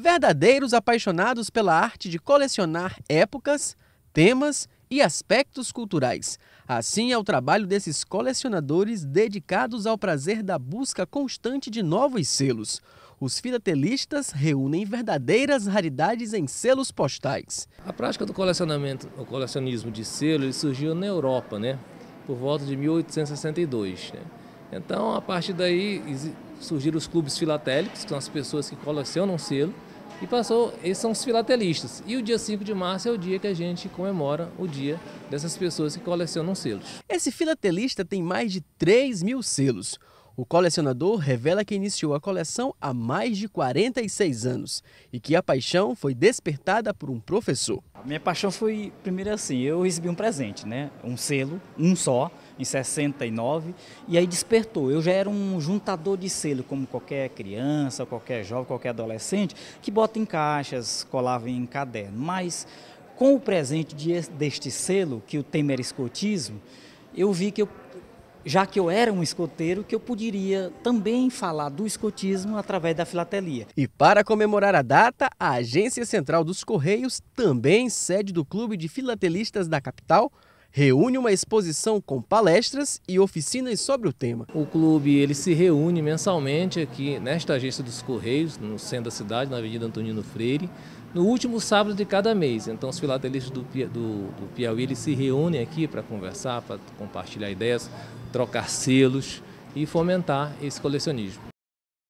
verdadeiros apaixonados pela arte de colecionar épocas, temas e aspectos culturais. Assim é o trabalho desses colecionadores dedicados ao prazer da busca constante de novos selos. Os filatelistas reúnem verdadeiras raridades em selos postais. A prática do colecionamento, o colecionismo de selos surgiu na Europa, né? Por volta de 1862. Né? Então, a partir daí surgiram os clubes filatélicos, que são as pessoas que colecionam selo e passou, esses são os filatelistas. E o dia 5 de março é o dia que a gente comemora o dia dessas pessoas que colecionam selos. Esse filatelista tem mais de 3 mil selos. O colecionador revela que iniciou a coleção há mais de 46 anos e que a paixão foi despertada por um professor. A minha paixão foi, primeiro assim, eu recebi um presente, né? Um selo, um só, em 69, e aí despertou. Eu já era um juntador de selo, como qualquer criança, qualquer jovem, qualquer adolescente, que bota em caixas, colava em caderno. Mas com o presente de, deste selo, que o Temer escotismo, eu vi que eu já que eu era um escoteiro, que eu poderia também falar do escotismo através da filatelia. E para comemorar a data, a Agência Central dos Correios, também sede do Clube de Filatelistas da capital, reúne uma exposição com palestras e oficinas sobre o tema. O clube ele se reúne mensalmente aqui nesta agência dos Correios, no centro da cidade, na Avenida Antonino Freire, no último sábado de cada mês. Então os filatelistas do, do, do Piauí eles se reúnem aqui para conversar, para compartilhar ideias trocar selos e fomentar esse colecionismo.